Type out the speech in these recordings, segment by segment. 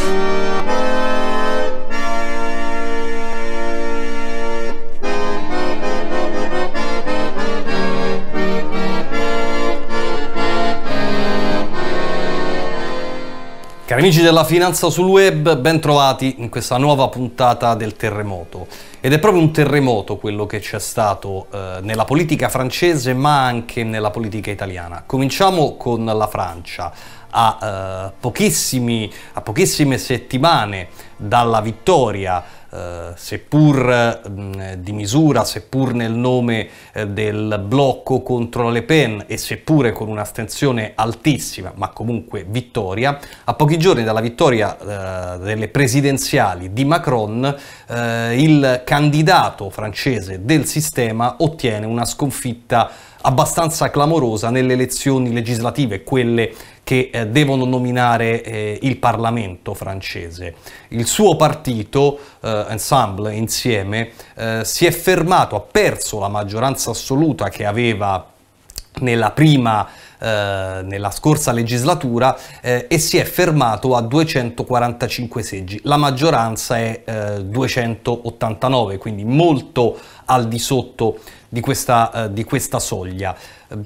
thank you amici della Finanza sul Web, ben trovati in questa nuova puntata del terremoto. Ed è proprio un terremoto quello che c'è stato eh, nella politica francese ma anche nella politica italiana. Cominciamo con la Francia. A, eh, a pochissime settimane dalla vittoria eh, seppur mm, di misura, seppur nel nome eh, del blocco contro Le Pen e seppure con un'astensione altissima, ma comunque vittoria, a pochi giorni dalla vittoria eh, delle presidenziali di Macron, il candidato francese del sistema ottiene una sconfitta abbastanza clamorosa nelle elezioni legislative, quelle che eh, devono nominare eh, il Parlamento francese. Il suo partito, eh, Ensemble, insieme, eh, si è fermato, ha perso la maggioranza assoluta che aveva nella prima eh, nella scorsa legislatura eh, e si è fermato a 245 seggi. La maggioranza è eh, 289, quindi molto al di sotto di questa, eh, di questa soglia.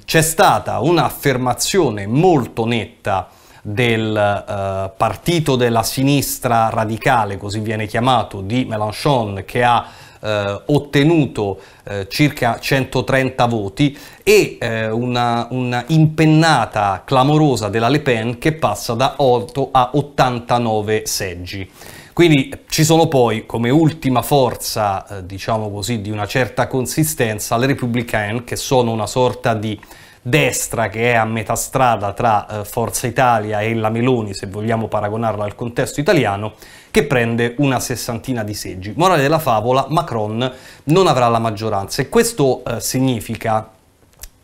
C'è stata un'affermazione molto netta del eh, partito della sinistra radicale, così viene chiamato, di Mélenchon, che ha eh, ottenuto eh, circa 130 voti e eh, una, una, impennata clamorosa della Le Pen che passa da 8 a 89 seggi. Quindi ci sono poi come ultima forza, eh, diciamo così, di una certa consistenza le Repubblicane, che sono una sorta di destra che è a metà strada tra eh, Forza Italia e la Meloni, se vogliamo paragonarla al contesto italiano, che prende una sessantina di seggi. Morale della favola, Macron non avrà la maggioranza e questo eh, significa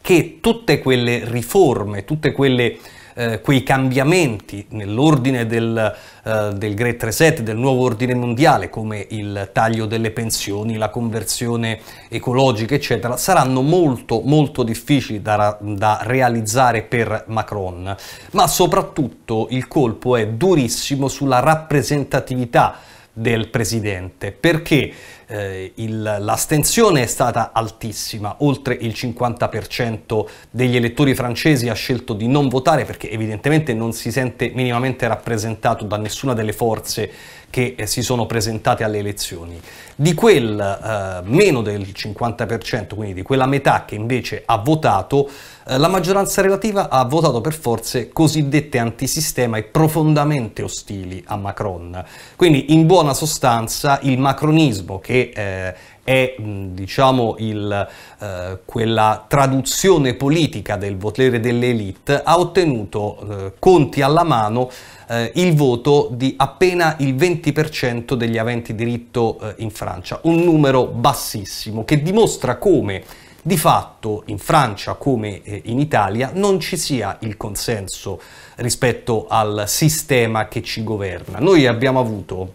che tutte quelle riforme, tutte quelle eh, quei cambiamenti nell'ordine del, eh, del Great Reset, del nuovo ordine mondiale, come il taglio delle pensioni, la conversione ecologica, eccetera, saranno molto, molto difficili da, da realizzare per Macron. Ma soprattutto il colpo è durissimo sulla rappresentatività del presidente, perché eh, l'astensione è stata altissima, oltre il 50% degli elettori francesi ha scelto di non votare perché evidentemente non si sente minimamente rappresentato da nessuna delle forze che eh, si sono presentate alle elezioni. Di quel eh, meno del 50%, quindi di quella metà che invece ha votato, eh, la maggioranza relativa ha votato per forze cosiddette antisistema e profondamente ostili a Macron. Quindi in buona sostanza il macronismo che eh, è diciamo, il, eh, quella traduzione politica del potere dell'elite, ha ottenuto eh, conti alla mano eh, il voto di appena il 20% degli aventi diritto eh, in Francia, un numero bassissimo che dimostra come di fatto in Francia come eh, in Italia non ci sia il consenso rispetto al sistema che ci governa. Noi abbiamo avuto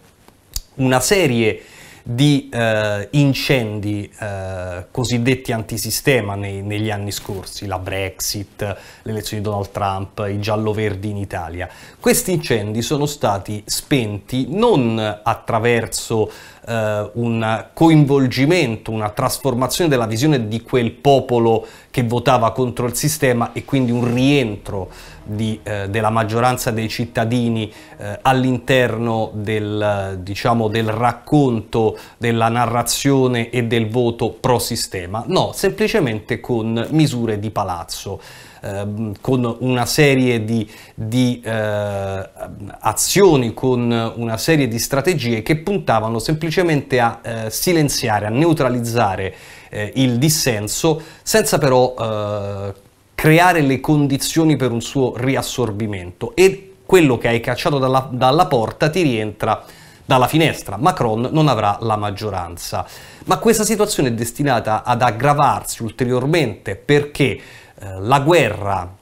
una serie di di eh, incendi eh, cosiddetti antisistema nei, negli anni scorsi, la Brexit, le elezioni di Donald Trump, i giallo-verdi in Italia. Questi incendi sono stati spenti non attraverso eh, un coinvolgimento, una trasformazione della visione di quel popolo che votava contro il sistema e quindi un rientro di, eh, della maggioranza dei cittadini eh, all'interno del, eh, diciamo, del racconto, della narrazione e del voto pro sistema, no, semplicemente con misure di palazzo. Ehm, con una serie di, di eh, azioni, con una serie di strategie che puntavano semplicemente a eh, silenziare, a neutralizzare eh, il dissenso, senza però eh, creare le condizioni per un suo riassorbimento. E quello che hai cacciato dalla, dalla porta ti rientra dalla finestra. Macron non avrà la maggioranza. Ma questa situazione è destinata ad aggravarsi ulteriormente perché eh, la guerra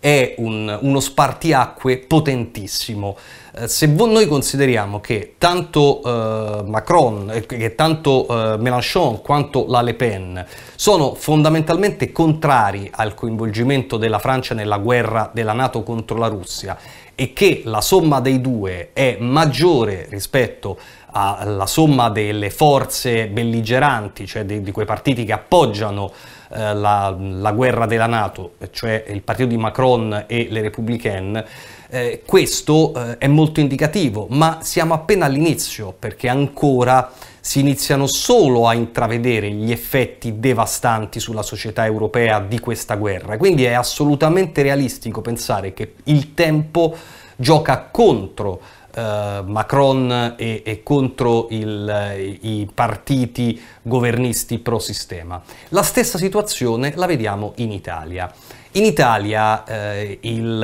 è un, uno spartiacque potentissimo. Eh, se noi consideriamo che tanto eh, Macron, che tanto eh, Mélenchon quanto la Le Pen sono fondamentalmente contrari al coinvolgimento della Francia nella guerra della Nato contro la Russia e che la somma dei due è maggiore rispetto a alla somma delle forze belligeranti, cioè di, di quei partiti che appoggiano eh, la, la, guerra della Nato, cioè il partito di Macron e le Republican, eh, questo eh, è molto indicativo, ma siamo appena all'inizio perché ancora si iniziano solo a intravedere gli effetti devastanti sulla società europea di questa guerra. Quindi è assolutamente realistico pensare che il tempo gioca contro eh, Macron e, e contro il, i partiti governisti pro sistema. La stessa situazione la vediamo in Italia. In Italia eh, il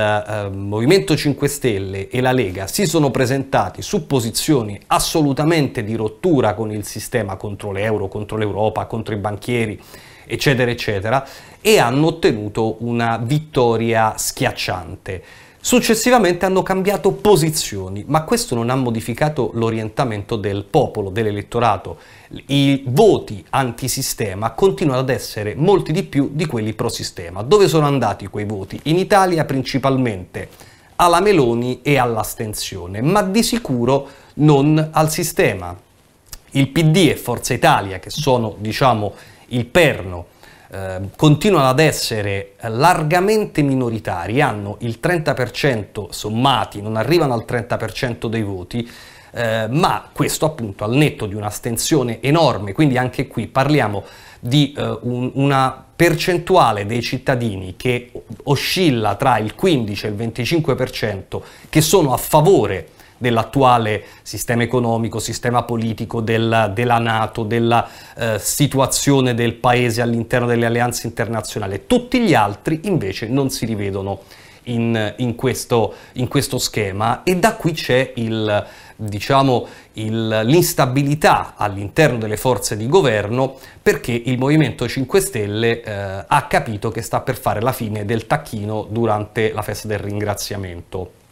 eh, Movimento 5 Stelle e la Lega si sono presentati su posizioni assolutamente di rottura con il sistema contro l'euro, contro l'Europa, contro i banchieri, eccetera, eccetera, e hanno ottenuto una vittoria schiacciante. Successivamente hanno cambiato posizioni, ma questo non ha modificato l'orientamento del popolo, dell'elettorato. I voti antisistema continuano ad essere molti di più di quelli pro-sistema. Dove sono andati quei voti? In Italia principalmente alla Meloni e all'astensione, ma di sicuro non al sistema. Il PD e Forza Italia, che sono diciamo il perno Ehm, continuano ad essere largamente minoritari, hanno il 30% sommati, non arrivano al 30% dei voti, eh, ma questo appunto al netto di un'astensione enorme, quindi anche qui parliamo di eh, un, una percentuale dei cittadini che oscilla tra il 15 e il 25% che sono a favore dell'attuale sistema economico, sistema politico, del, della Nato, della eh, situazione del paese all'interno delle alleanze internazionali. Tutti gli altri invece non si rivedono in, in, questo, in questo, schema e da qui c'è il, diciamo, il, l'instabilità all'interno delle forze di governo perché il Movimento 5 Stelle eh, ha capito che sta per fare la fine del tacchino durante la festa del ringraziamento.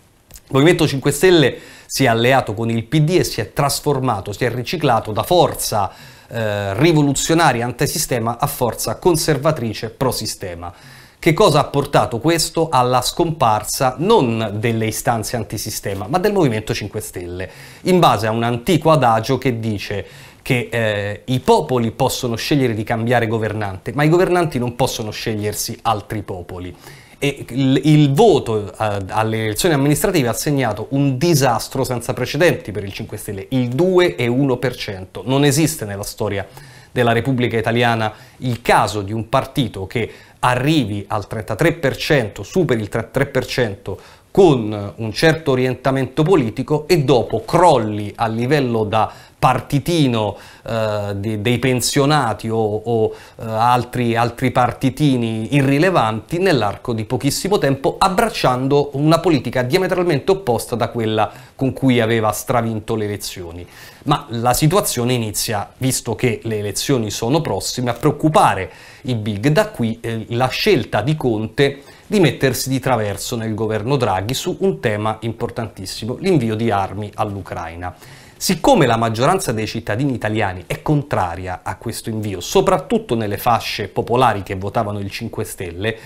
Il Movimento 5 Stelle si è alleato con il PD e si è trasformato, si è riciclato da forza eh, rivoluzionaria antisistema a forza conservatrice pro-sistema. Che cosa ha portato questo alla scomparsa non delle istanze antisistema, ma del Movimento 5 Stelle, in base a un antico adagio che dice che eh, i popoli possono scegliere di cambiare governante, ma i governanti non possono scegliersi altri popoli e il voto eh, alle elezioni amministrative ha segnato un disastro senza precedenti per il 5 Stelle, il 2,1%. Non esiste nella storia della Repubblica Italiana il caso di un partito che arrivi al 33%, superi il 33% con un certo orientamento politico e dopo crolli a livello da partitino eh, de, dei pensionati o, o eh, altri, altri partitini irrilevanti nell'arco di pochissimo tempo, abbracciando una politica diametralmente opposta da quella con cui aveva stravinto le elezioni. Ma la situazione inizia, visto che le elezioni sono prossime, a preoccupare i big. Da qui eh, la scelta di Conte di mettersi di traverso nel governo Draghi su un tema importantissimo, l'invio di armi all'Ucraina. Siccome la maggioranza dei cittadini italiani è contraria a questo invio, soprattutto nelle fasce popolari che votavano il 5 Stelle,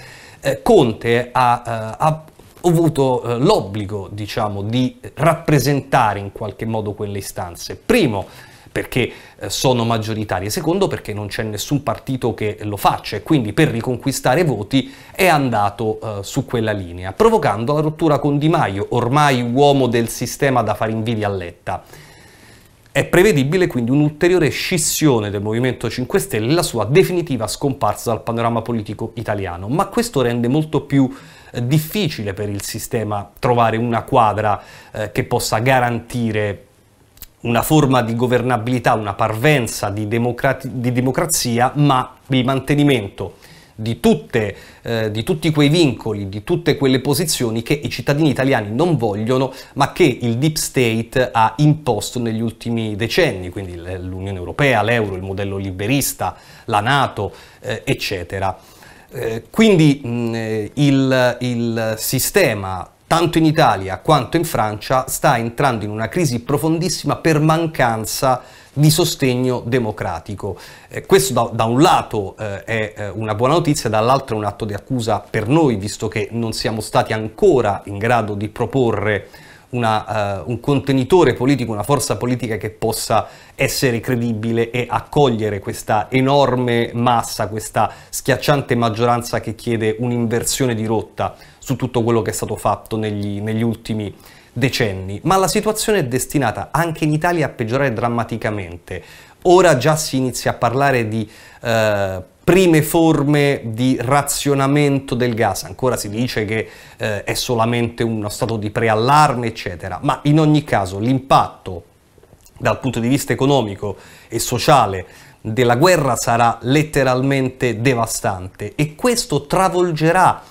eh, Conte ha, eh, ha avuto eh, l'obbligo, diciamo, di rappresentare in qualche modo quelle istanze. Primo, perché eh, sono maggioritarie, secondo perché non c'è nessun partito che lo faccia e quindi per riconquistare voti è andato eh, su quella linea, provocando la rottura con Di Maio, ormai uomo del sistema da fare invidia a Letta. È prevedibile quindi un'ulteriore scissione del Movimento 5 Stelle e la sua definitiva scomparsa dal panorama politico italiano, ma questo rende molto più eh, difficile per il sistema trovare una quadra eh, che possa garantire una forma di governabilità, una parvenza di, democrati- di democrazia, ma il mantenimento di, tutte, eh, di, tutti quei vincoli, di tutte quelle posizioni che i cittadini italiani non vogliono, ma che il deep state ha imposto negli ultimi decenni, quindi l'Unione Europea, l'euro, il modello liberista, la Nato, eh, eccetera. Eh, quindi mh, eh, il, il sistema tanto in Italia quanto in Francia sta entrando in una crisi profondissima per mancanza di sostegno democratico. Eh, questo da, da, un lato eh, è eh, una buona notizia, dall'altro è un atto di accusa per noi, visto che non siamo stati ancora in grado di proporre una, uh, un contenitore politico, una forza politica che possa essere credibile e accogliere questa enorme massa, questa schiacciante maggioranza che chiede un'inversione di rotta su tutto quello che è stato fatto negli, negli ultimi decenni, ma la situazione è destinata anche in Italia a peggiorare drammaticamente. Ora già si inizia a parlare di eh, prime forme di razionamento del gas, ancora si dice che eh, è solamente uno stato di preallarme, eccetera, ma in ogni caso l'impatto dal punto di vista economico e sociale della guerra sarà letteralmente devastante e questo travolgerà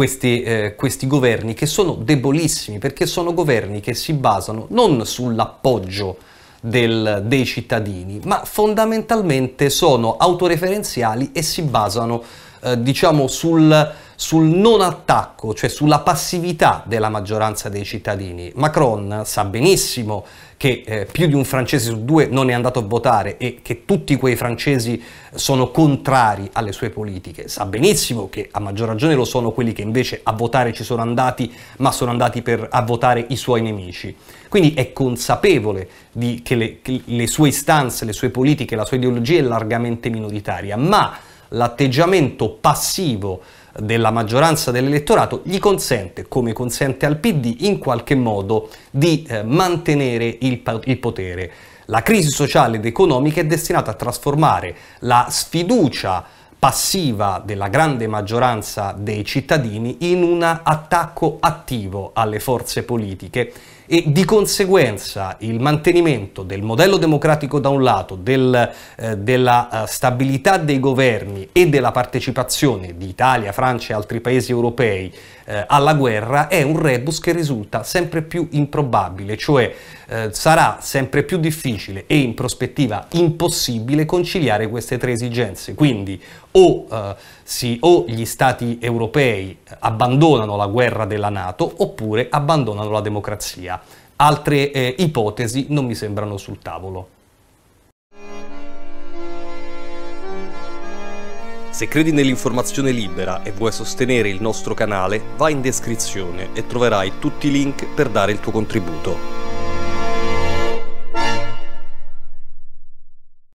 questi, eh, questi governi che sono debolissimi perché sono governi che si basano non sull'appoggio del, dei cittadini, ma fondamentalmente sono autoreferenziali e si basano eh, diciamo sul sul non attacco, cioè sulla passività della maggioranza dei cittadini. Macron sa benissimo che eh, più di un francese su due non è andato a votare e che tutti quei francesi sono contrari alle sue politiche. Sa benissimo che a maggior ragione lo sono quelli che invece a votare ci sono andati, ma sono andati per, a votare i suoi nemici. Quindi è consapevole di, che, le, che le sue istanze, le sue politiche, la sua ideologia è largamente minoritaria, ma l'atteggiamento passivo della maggioranza dell'elettorato gli consente, come consente al PD, in qualche modo di eh, mantenere il, il potere. La crisi sociale ed economica è destinata a trasformare la sfiducia passiva della grande maggioranza dei cittadini in un attacco attivo alle forze politiche e di conseguenza il mantenimento del modello democratico da un lato, del, eh, della eh, stabilità dei governi e della partecipazione di Italia, Francia e altri paesi europei eh, alla guerra è un rebus che risulta sempre più improbabile, cioè eh, sarà sempre più difficile e in prospettiva impossibile conciliare queste tre esigenze. Quindi o, eh, si, o gli stati europei abbandonano la guerra della Nato oppure abbandonano la democrazia. Altre eh, ipotesi non mi sembrano sul tavolo. Se credi nell'informazione libera e vuoi sostenere il nostro canale, vai in descrizione e troverai tutti i link per dare il tuo contributo.